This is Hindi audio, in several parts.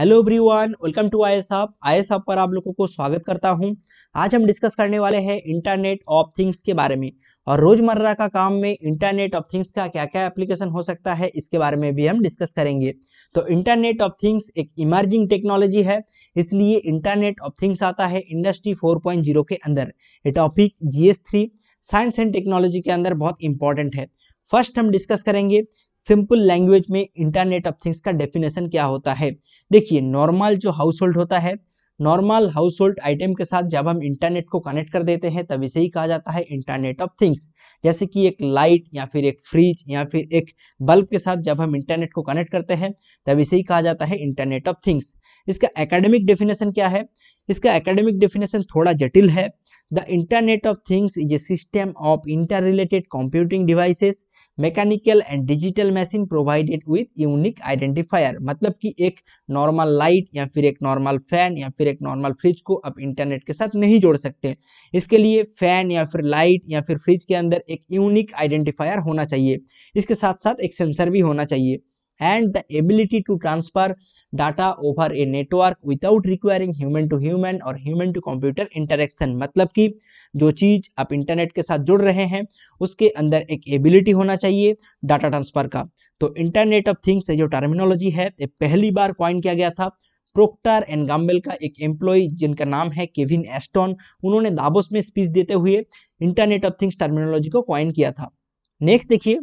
Hello everyone welcome to I S आप आई एस आप पर आप लोगों को स्वागत करता हूं आज हम डिस्कस करने वाले हैं इंटरनेट ऑफ थिंग्स के बारे में और रोजमर्रा का काम में इंटरनेट ऑफ थिंग्स का क्या क्या एप्लीकेशन हो सकता है इसके बारे में भी हम डिस्कस करेंगे तो इंटरनेट ऑफ थिंग्स एक इमर्जिंग टेक्नोलॉजी है इसलिए इंटरनेट ऑफ थिंग्स आता है इंडस्ट्री फोर के अंदर ये topic G three science and technology के अंदर बहुत इंपॉर्टेंट है फर्स्ट हम डिस्कस करेंगे सिंपल लैंग्वेज में इंटरनेट ऑफ थिंग्स का डेफिनेशन क्या होता है देखिए नॉर्मल जो हाउस होल्ड होता है नॉर्मल हाउस होल्ड आइटम के साथ जब हम इंटरनेट को कनेक्ट कर देते हैं तब इसे ही कहा जाता है इंटरनेट ऑफ थिंग्स जैसे कि एक लाइट या फिर एक फ्रिज या फिर एक बल्ब के साथ जब हम इंटरनेट को कनेक्ट करते हैं तब इसे ही कहा जाता है इंटरनेट ऑफ थिंग्स इसका एकेडमिक डेफिनेशन क्या है इसका एकेडमिक डेफिनेशन थोड़ा जटिल है The Internet of Things is a of inter interrelated computing devices, mechanical and digital machine provided with unique identifier. मतलब कि एक नॉर्मल लाइट या फिर एक नॉर्मल फैन या फिर एक नॉर्मल फ्रिज को आप इंटरनेट के साथ नहीं जोड़ सकते इसके लिए फैन या फिर लाइट या फिर फ्रिज के अंदर एक यूनिक आइडेंटिफायर होना चाहिए इसके साथ साथ एक सेंसर भी होना चाहिए and the ability to transfer data over a network without requiring human to human or human to computer interaction मतलब कि जो चीज आप इंटरनेट के साथ जुड़ रहे हैं उसके अंदर एक एबिलिटी होना चाहिए डाटा ट्रांसफर का तो इंटरनेट ऑफ थिंग्स जो टर्मिनोलॉजी है ये पहली बार कॉइन किया गया था प्रोक्टर एंड गाम्बेल का एक एम्प्लॉय जिनका नाम है केविन एस्टोन उन्होंने दाबोस में स्पीच देते हुए इंटरनेट ऑफ थिंग्स टर्मिनोलॉजी को क्वाइन किया था नेक्स्ट देखिए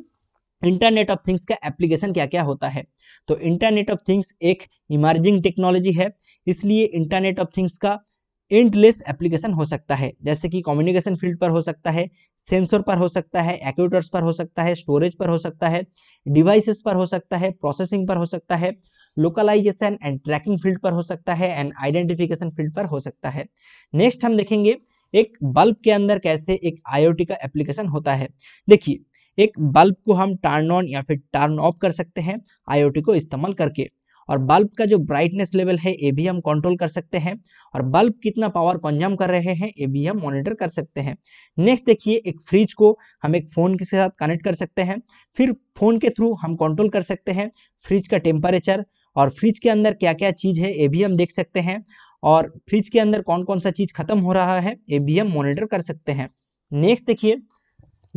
इंटरनेट ऑफ थिंग्स का एप्लीकेशन क्या क्या होता है तो इंटरनेट ऑफ थिंग्स एक इमर्जिंग टेक्नोलॉजी है इसलिए इंटरनेट ऑफ थिंग्स का इंटलेस एप्लीकेशन हो सकता है जैसे कि कम्युनिकेशन फील्ड पर हो सकता है सेंसर पर हो सकता है एक्यूटर्स पर हो सकता है स्टोरेज पर हो सकता है डिवाइसेस पर हो सकता है प्रोसेसिंग पर हो सकता है लोकलाइजेशन एंड ट्रैकिंग फील्ड पर हो सकता है एंड आइडेंटिफिकेशन फील्ड पर हो सकता है नेक्स्ट हम देखेंगे एक बल्ब के अंदर कैसे एक आईओटी का एप्लीकेशन होता है देखिए एक बल्ब को हम टर्न ऑन या फिर टर्न ऑफ कर सकते हैं आईओटी को इस्तेमाल करके और बल्ब का जो ब्राइटनेस लेवल है ये भी हम कंट्रोल कर सकते हैं और बल्ब कितना पावर कंज्यूम कर रहे हैं ये भी हम मॉनिटर कर सकते हैं नेक्स्ट देखिए एक फ्रिज को हम एक फ़ोन के साथ कनेक्ट कर सकते हैं फिर फ़ोन के थ्रू हम कंट्रोल कर सकते हैं फ्रिज का टेम्परेचर और फ्रिज के अंदर क्या क्या चीज़ है ये भी हम देख सकते हैं और फ्रिज के अंदर कौन कौन सा चीज़ खत्म हो रहा है ये भी हम मॉनिटर कर सकते हैं नेक्स्ट देखिए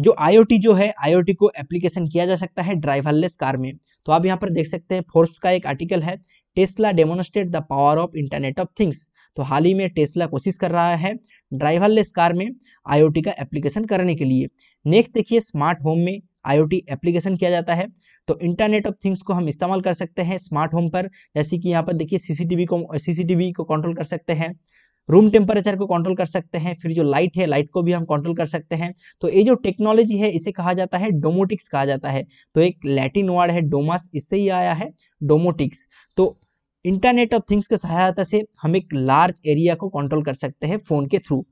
जो आईओटी जो है आईओटी को एप्लीकेशन किया जा सकता है ड्राइवरलेस कार में तो आप यहाँ पर देख सकते हैं फोर्स का एक आर्टिकल है Tesla demonstrate the power of internet of things तो हाल ही में टेस्ला कोशिश कर रहा है ड्राइवरलेस कार में आईओटी का एप्लीकेशन करने के लिए नेक्स्ट देखिए स्मार्ट होम में आईओटी एप्लीकेशन किया जाता है तो इंटरनेट ऑफ थिंग्स को हम इस्तेमाल कर सकते हैं स्मार्ट होम पर जैसे कि यहाँ पर देखिए सीसीटीवी को सीसीटीवी को कंट्रोल कर सकते हैं रूम टेम्परेचर को कंट्रोल कर सकते हैं फिर जो लाइट है लाइट को भी हम कंट्रोल कर सकते हैं तो ये जो टेक्नोलॉजी है इसे कहा जाता है डोमोटिक्स कहा जाता है तो एक लैटिन वर्ड है डोमास इससे ही आया है डोमोटिक्स तो इंटरनेट ऑफ थिंग्स की सहायता से हम एक लार्ज एरिया को कंट्रोल कर सकते हैं फोन के थ्रू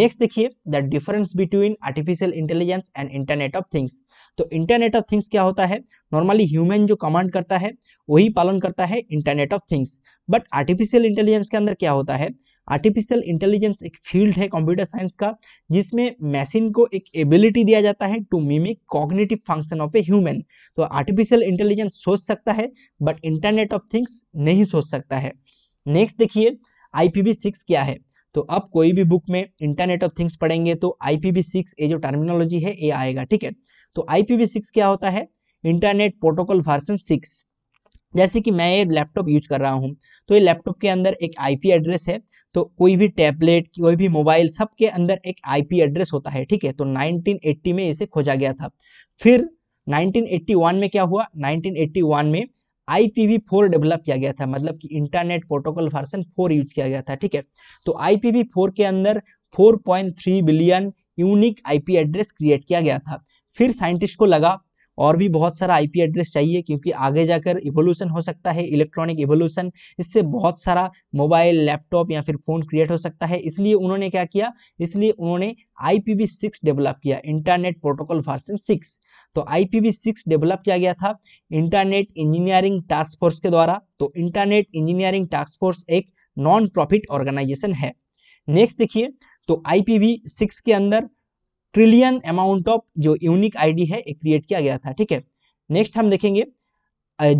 नेक्स्ट देखिए the difference between artificial intelligence and internet of things तो इंटरनेट ऑफ थिंग्स क्या होता है नॉर्मली ह्यूमन जो कमांड करता है वही पालन करता है internet of things but artificial intelligence के अंदर क्या होता है आर्टिफिशियल इंटेलिजेंस एक फील्ड है कंप्यूटर साइंस का जिसमें मशीन को एक एबिलिटी दिया जाता है to mimic cognitive function of a human तो आर्टिफिशियल इंटेलिजेंस सोच सकता है बट इंटरनेट ऑफ थिंग्स नहीं सोच सकता है नेक्स्ट देखिए आईपीवी सिक्स क्या है तो अब कोई भी बुक में इंटरनेट ऑफ थिंग्स पढ़ेंगे तो आईपीवी सिक्स ये जो टर्मिनोलॉजी है ये आएगा ठीक है तो आईपीवी सिक्स क्या होता है इंटरनेट प्रोटोकॉल वर्सन सिक्स जैसे कि मैं ये लैपटॉप यूज कर रहा हूँ तो ये लैपटॉप के अंदर एक आईपी एड्रेस है तो कोई भी टैबलेट कोई भी मोबाइल सबके अंदर एक आईपी एड्रेस होता है ठीक है तो 1980 में इसे खोजा गया था फिर 1981 में क्या हुआ 1981 में IPv4 डेवलप किया गया था मतलब कि internet protocol version four use किया गया था ठीक है तो IPv4 के अंदर 4.3 billion unique IP address create किया गया था फिर साइंटिस्ट को लगा और भी बहुत सारा आईपी एड्रेस चाहिए क्योंकि आगे जाकर इवोल्यूशन हो सकता है इलेक्ट्रॉनिक इवोल्यूशन इससे बहुत सारा मोबाइल लैपटॉप या फिर फोन क्रिएट हो सकता है इसलिए उन्होंने क्या किया इसलिए उन्होंने IPv6 सिक्स डेवलप किया इंटरनेट प्रोटोकॉल वर्सन सिक्स तो IPv6 सिक्स डेवलप किया गया था इंटरनेट इंजीनियरिंग टास्क फोर्स के द्वारा तो इंटरनेट इंजीनियरिंग टास्क फोर्स एक नॉन प्रॉफिट ऑर्गेनाइजेशन है नेक्स्ट देखिए तो IPv6 सिक्स के अंदर ट्रिलियन अमाउंट ऑफ जो यूनिक आईडी है क्रिएट किया गया था ठीक है नेक्स्ट हम देखेंगे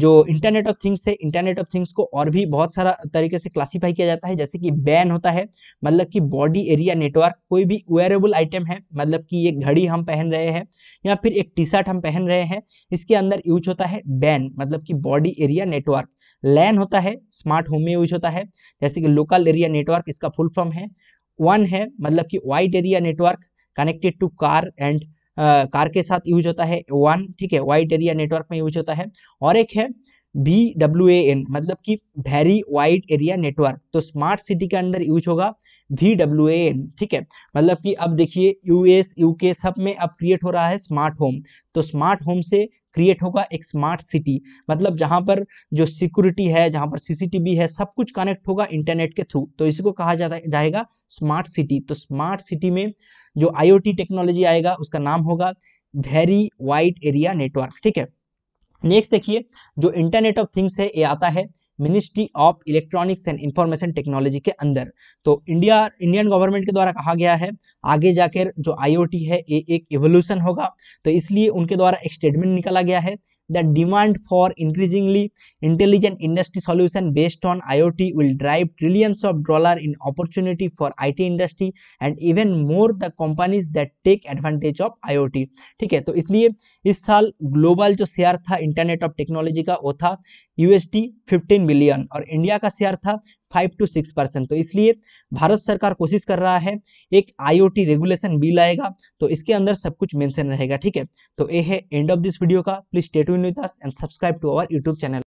जो इंटरनेट ऑफ थिंग्स है इंटरनेट ऑफ थिंग्स को और भी बहुत सारा तरीके से क्लासिफाई किया जाता है जैसे कि बैन होता है मतलब कि बॉडी एरिया नेटवर्क कोई भी वेरेबल आइटम है मतलब कि ये घड़ी हम पहन रहे हैं या फिर एक टी शर्ट हम पहन रहे हैं इसके अंदर यूज होता है बैन मतलब कि बॉडी एरिया नेटवर्क लैन होता है स्मार्ट होम में यूज होता है जैसे कि लोकल एरिया नेटवर्क इसका फुल फॉर्म है वन है मतलब कि wide area network connected to car and car के साथ यूज होता है वन ठीक है वाइड एरिया नेटवर्क में यूज होता है और एक है बी डब्ल्यू ए एन मतलब कि वेरी वाइड एरिया नेटवर्क तो स्मार्ट सिटी के अंदर यूज होगा वी डब्ल्यू ए एन ठीक है मतलब कि अब देखिए यूएस यूके सब में अब क्रिएट हो रहा है स्मार्ट होम तो स्मार्ट होम से क्रिएट होगा एक स्मार्ट सिटी मतलब जहां पर जो सिक्योरिटी है जहां पर सीसीटीवी है सब कुछ कनेक्ट होगा इंटरनेट के थ्रू तो इसी को कहा जाता जाएगा स्मार्ट सिटी तो स्मार्ट सिटी में जो आईओटी टेक्नोलॉजी आएगा उसका नाम होगा वेरी वाइड एरिया नेटवर्क ठीक है नेक्स्ट देखिए जो इंटरनेट ऑफ थिंग्स है ये आता है ministry of electronics and information technology के अंदर तो इंडिया इंडियन गवर्नमेंट के द्वारा कहा गया है आगे जाकर जो आईओटी है ये एक एवोल्यूशन होगा तो इसलिए उनके द्वारा एक स्टेटमेंट निकाला गया है the demand for increasingly intelligent industry solution based on IoT will drive trillions of dollar in opportunity for IT industry and even more the companies that take advantage of IoT theek hai to isliye is saal global jo share tha internet of technology ka wo tha USD 15 million और इंडिया का शेयर था 5 टू 6 परसेंट तो इसलिए भारत सरकार कोशिश कर रहा है एक आईओटी रेगुलेशन बिल आएगा तो इसके अंदर सब कुछ मेंशन रहेगा ठीक है तो ये है एंड ऑफ दिस वीडियो का please state and subscribe to our YouTube channel